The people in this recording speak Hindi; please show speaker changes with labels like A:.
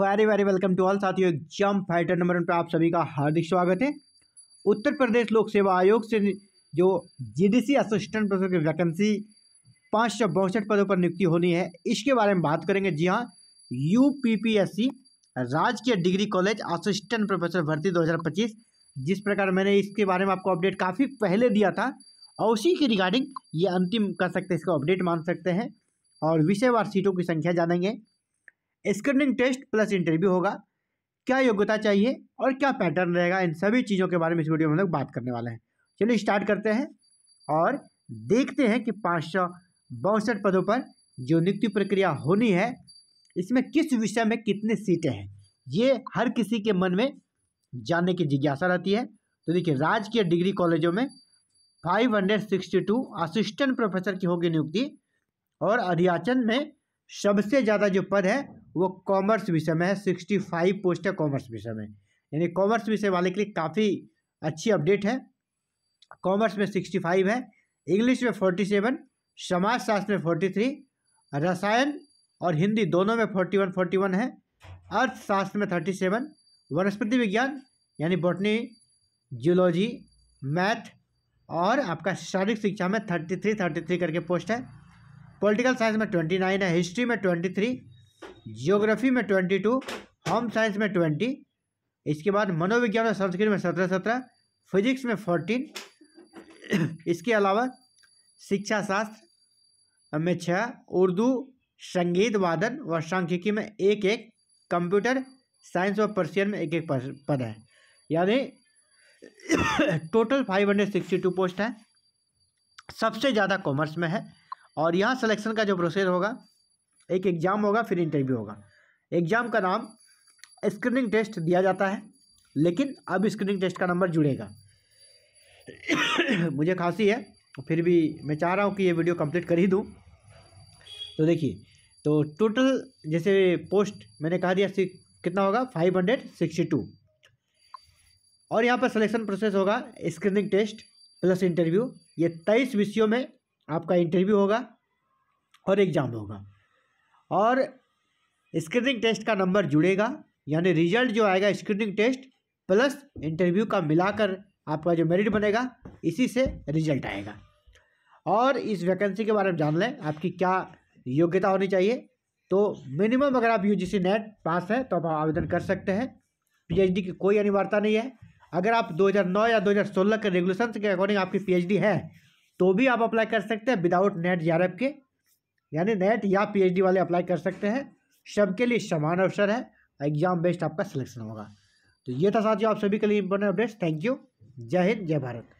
A: very very welcome to all साथियों एग्जाम फाइटर नंबर वन पर आप सभी का हार्दिक स्वागत है उत्तर प्रदेश लोक सेवा आयोग से जो जीडीसी असिस्टेंट प्रोफेसर की वैकेंसी पाँच सौ बासठ पदों पर नियुक्ति होनी है इसके बारे में बात करेंगे जी हाँ यू राजकीय डिग्री कॉलेज असिस्टेंट प्रोफेसर भर्ती पच्चीस जिस प्रकार मैंने इसके बारे में आपको अपडेट काफ़ी पहले दिया था और उसी की रिगार्डिंग ये अंतिम कर सकते हैं इसको अपडेट मान सकते हैं और विषयवार सीटों की संख्या जानेंगे स्क्रीनिंग टेस्ट प्लस इंटरव्यू होगा क्या योग्यता चाहिए और क्या पैटर्न रहेगा इन सभी चीज़ों के बारे में इस वीडियो में हम लोग बात करने वाले हैं चलिए स्टार्ट करते हैं और देखते हैं कि पाँच सौ बासठ पदों पर जो नियुक्ति प्रक्रिया होनी है इसमें किस विषय में कितनी सीटें हैं ये हर किसी के मन में जानने की जिज्ञासा रहती है तो देखिए राजकीय डिग्री कॉलेजों में 562 असिस्टेंट प्रोफेसर की होगी नियुक्ति और अध्याचन में सबसे ज़्यादा जो पद है वो कॉमर्स विषय में है सिक्सटी फाइव पोस्ट है कॉमर्स विषय में यानी कॉमर्स विषय वाले के लिए काफ़ी अच्छी अपडेट है कॉमर्स में सिक्सटी फाइव है इंग्लिश में फोर्टी सेवन समाज शास्त्र में फोर्टी थ्री रसायन और हिंदी दोनों में फोर्टी वन फोर्टी वन है अर्थशास्त्र में थर्टी सेवन वनस्पति विज्ञान यानी बॉटनी जियोलॉजी मैथ और आपका शारीरिक शिक्षा में थर्टी थ्री थर्टी थ्री करके पोस्ट है पॉलिटिकल साइंस में ट्वेंटी नाइन है हिस्ट्री में ट्वेंटी थ्री जियोग्राफी में ट्वेंटी टू होम साइंस में ट्वेंटी इसके बाद मनोविज्ञान और संस्कृत में सत्रह सत्रह फिजिक्स में फोर्टीन इसके अलावा शिक्षा शास्त्र में छः उर्दू संगीत वादन व सांख्यिकी में एक एक कंप्यूटर साइंस और पर्सियन में एक एक पद है यानी total five hundred sixty two post है सबसे ज़्यादा कॉमर्स में है और यहाँ सिलेक्शन का जो प्रोसेस होगा एक एग्ज़ाम होगा फिर इंटरव्यू होगा एग्ज़ाम का नाम स्क्रीनिंग टेस्ट दिया जाता है लेकिन अब स्क्रीनिंग टेस्ट का नंबर जुड़ेगा मुझे खांसी है फिर भी मैं चाह रहा हूँ कि ये वीडियो कंप्लीट कर ही दूँ तो देखिए तो टोटल जैसे पोस्ट मैंने कहा दिया कितना होगा फाइव हंड्रेड सिक्सटी टू और यहाँ पर सिलेक्शन प्रोसेस होगा स्क्रीनिंग टेस्ट प्लस इंटरव्यू ये तेईस विषयों में आपका इंटरव्यू होगा और एग्ज़ाम होगा और स्क्रीनिंग टेस्ट का नंबर जुड़ेगा यानी रिजल्ट जो आएगा स्क्रीनिंग टेस्ट प्लस इंटरव्यू का मिलाकर आपका जो मेरिट बनेगा इसी से रिजल्ट आएगा और इस वैकेंसी के बारे में जान लें आपकी क्या योग्यता होनी चाहिए तो मिनिमम अगर आप यू जी सी नेट पास हैं तो आप आवेदन कर सकते हैं पीएचडी की कोई अनिवार्यता नहीं है अगर आप 2009 या 2016 के रेगुलेशन के अकॉर्डिंग आपकी पीएचडी है तो भी आप अप्लाई कर सकते हैं विदाउट नेट या के यानी नेट या पी वाले अप्लाई कर सकते हैं सबके लिए समान अवसर है एग्जाम बेस्ड आपका सिलेक्शन होगा तो ये था साथियों आप सभी के लिए इम्पोर्टेंट अपडेट्स थैंक यू जय हिंद जय भारत